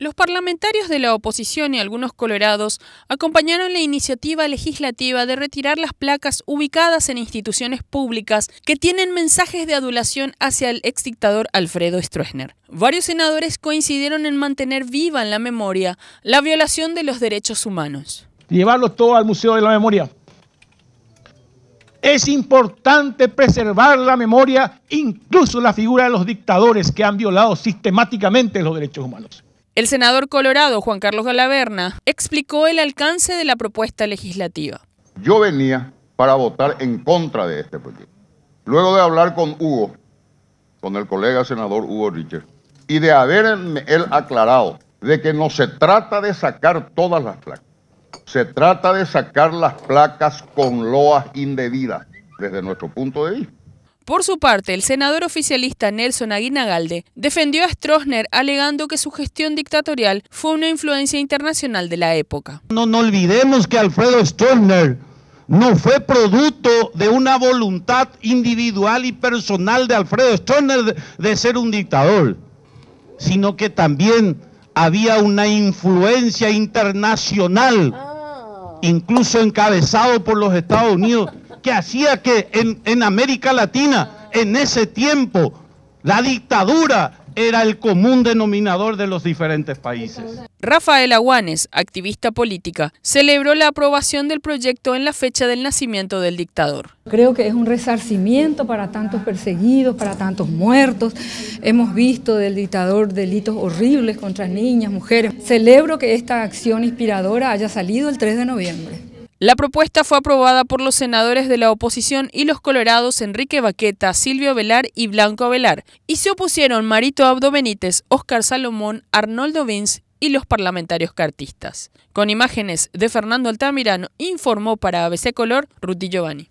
Los parlamentarios de la oposición y algunos colorados acompañaron la iniciativa legislativa de retirar las placas ubicadas en instituciones públicas que tienen mensajes de adulación hacia el exdictador Alfredo Stroessner. Varios senadores coincidieron en mantener viva en la memoria la violación de los derechos humanos. Llevarlos todo al Museo de la Memoria. Es importante preservar la memoria, incluso la figura de los dictadores que han violado sistemáticamente los derechos humanos. El senador colorado Juan Carlos Galaverna explicó el alcance de la propuesta legislativa. Yo venía para votar en contra de este proyecto. Luego de hablar con Hugo, con el colega senador Hugo Richard, y de haber él aclarado de que no se trata de sacar todas las placas, se trata de sacar las placas con loas indebidas, desde nuestro punto de vista. Por su parte, el senador oficialista Nelson Aguinagalde defendió a Stroessner alegando que su gestión dictatorial fue una influencia internacional de la época. No, no olvidemos que Alfredo Stroessner no fue producto de una voluntad individual y personal de Alfredo Stroessner de ser un dictador, sino que también había una influencia internacional incluso encabezado por los Estados Unidos, que hacía que en, América Latina, en ese tiempo, la dictadura era el común denominador de los diferentes países. Rafael Aguanes, activista política, celebró la aprobación del proyecto en la fecha del nacimiento del dictador. Creo que es un resarcimiento para tantos perseguidos, para tantos muertos. Hemos visto del dictador delitos horribles contra niñas, mujeres. Celebro que esta acción inspiradora haya salido el 3 de noviembre. La propuesta fue aprobada por los senadores de la oposición y los colorados Enrique Baqueta, Silvio Velar y Blanco Velar, y se opusieron Marito Abdo Benítez, Oscar Salomón, Arnoldo Vins y los parlamentarios cartistas. Con imágenes de Fernando Altamirano, informó para ABC Color Ruti Giovanni.